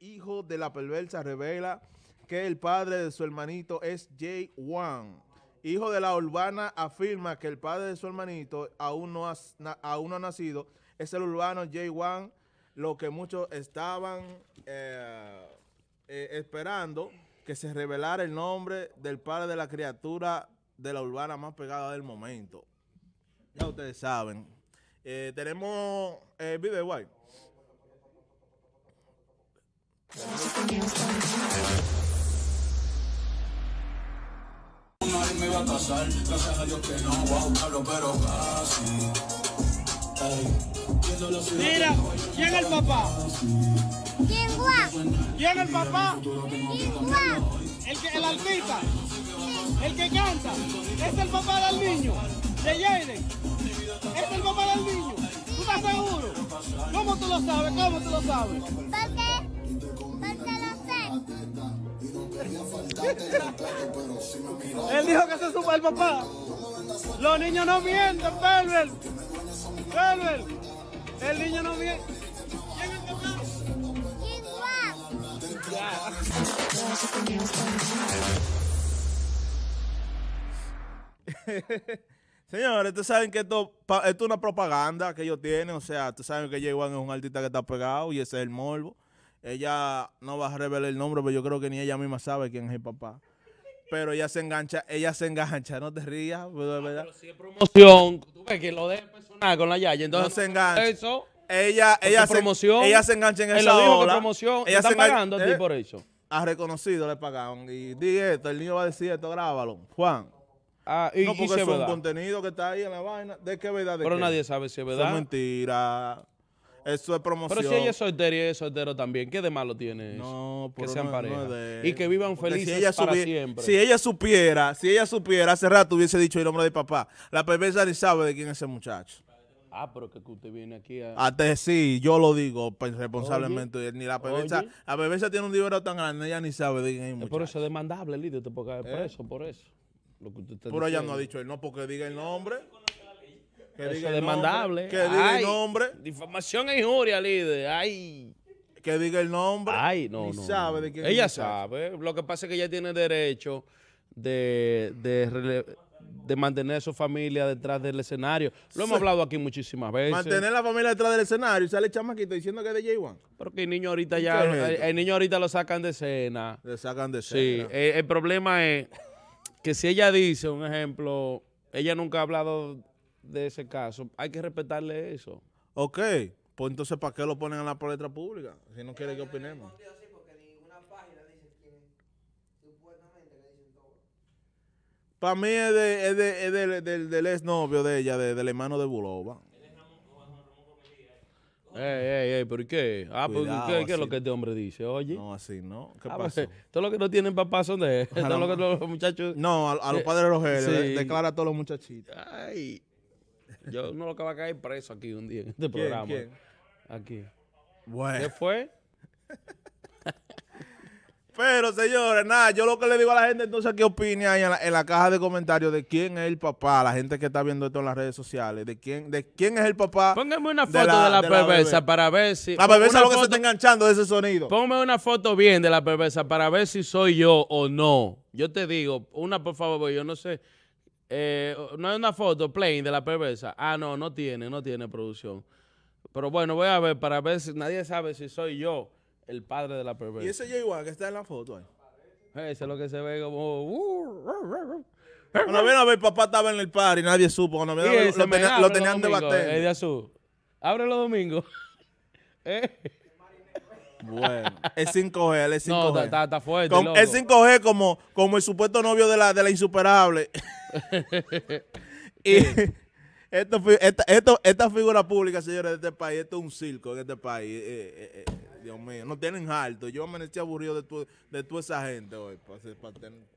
hijo de la perversa, revela que el padre de su hermanito es Jay Wan. Hijo de la urbana afirma que el padre de su hermanito aún no ha, aún ha nacido. Es el urbano Jay Wan, lo que muchos estaban eh, eh, esperando que se revelara el nombre del padre de la criatura de la urbana más pegada del momento. Ya ustedes saben. Eh, tenemos video, guay me a Mira, ¿quién es el papá? ¿Quién ¿Quién es el papá? ¿Quién es El, que, el artista, el que canta, es el papá del niño, de Jaden. Es el papá del niño, ¿tú estás seguro? ¿Cómo tú lo sabes? ¿Cómo tú lo sabes? Él dijo que se supo el papá. Los niños no mienten, Belbel, Belbel, El niño no miente. ¿Quién es Señores, ustedes saben que esto, esto es una propaganda que ellos tienen. O sea, ustedes saben que J. Juan es un artista que está pegado y ese es el morbo. Ella no va a revelar el nombre, pero yo creo que ni ella misma sabe quién es el papá. Pero ella se engancha, ella se engancha, no te rías. Ah, pero, pues, ¿verdad? pero si es promoción, tú ves que lo de personal con la Yaya, entonces no se engancha. Eso, ella, ella, promoción, se, ella se engancha en esa dijo Que promoción, ella está pagando a ti eh, por eso. Ha reconocido, le pagaron. Y di esto, el niño va a decir esto, grábalo. Juan, Ah, y, no, porque es, un contenido que está ahí en la vaina. ¿De qué verdad? Pero nadie sabe si es verdad. es mentira. Eso es promoción. Pero si ella es soltera y es soltero también, ¿qué de malo tiene eso? No, porque sean no, pareja. y que vivan felices para siempre. Si ella supiera, si ella supiera, hace rato hubiese dicho el nombre de papá. La perversa ni sabe de quién es ese muchacho. Ah, pero que usted viene aquí a... Hasta sí, yo lo digo pues, responsablemente. Oye, ni la perversa, la perversa tiene un dinero tan grande, ella ni sabe de quién es muchacho. Por eso es demandable, líder, te puede caer preso, por eso. Lo que usted pero ella no ha dicho él, no, porque diga el nombre. Que diga demandable. que diga el nombre. Difamación e injuria, líder. Ay. Que diga el nombre. Ay, no, sabe de Ella sabe. Lo que pasa es que ella tiene derecho de, mantener a su familia detrás del escenario. Lo hemos hablado aquí muchísimas veces. Mantener la familia detrás del escenario y sale el chamaquito diciendo que es de J. One. Porque el niño ahorita ya, el, niño ahorita lo sacan de escena. Le sacan de escena. Sí, eh, el problema es que si ella dice, un ejemplo, ella nunca ha hablado de ese caso, hay que respetarle eso. Ok, pues entonces, ¿para qué lo ponen en la palestra pública? Si no quiere que opinemos. Para mí es, de, es, de, es del, del exnovio de ella, del hermano de Bulova. Ey, ey, ey, ¿por qué? Ah, pues, ¿qué, es lo que este hombre dice? Oye. No, así no. ¿Qué ah, pasa? Pues, todos los que no tienen papá son de él. Todos los, los muchachos. No, a, los padres de los declara a todos los muchachitos. Ay. Yo no lo que va a caer preso aquí un día en este programa. Aquí. Bueno. ¿Qué fue? Pero, señores, nada, yo lo que le digo a la gente, entonces, qué opine ahí en la, caja de comentarios de quién es el papá, la gente que está viendo esto en las redes sociales, de quién de quién es el papá. Póngame una foto de la, perversa para ver si... La perversa lo que se está enganchando de ese sonido. Póngame una foto bien de la perversa para ver si soy yo o no. Yo te digo, una por favor, yo no sé... Eh, no hay una foto, plain, de la perversa. Ah, no, no tiene, no tiene producción. Pero bueno, voy a ver para ver si nadie sabe si soy yo el padre de la perversa. Y ese yo igual que está en la foto ahí. Eh, ese es lo que se ve como... Uh, uh, uh, uh. cuando ven a ver, papá estaba en el par y nadie supo. Cuando me a lo, tenían debatiendo. Eh, de azul. Ábrelo domingo. ¿Eh? Bueno, es 5G, es 5G. No, está, fuerte. Con, es 5G como, como el supuesto novio de la, de la insuperable. y eh, esto, esta, esta figura pública, señores, de este país, esto es un circo en este país. Eh, eh, Dios mío, no tienen alto. Yo me aburrido de, tu, de toda esa gente hoy, para tener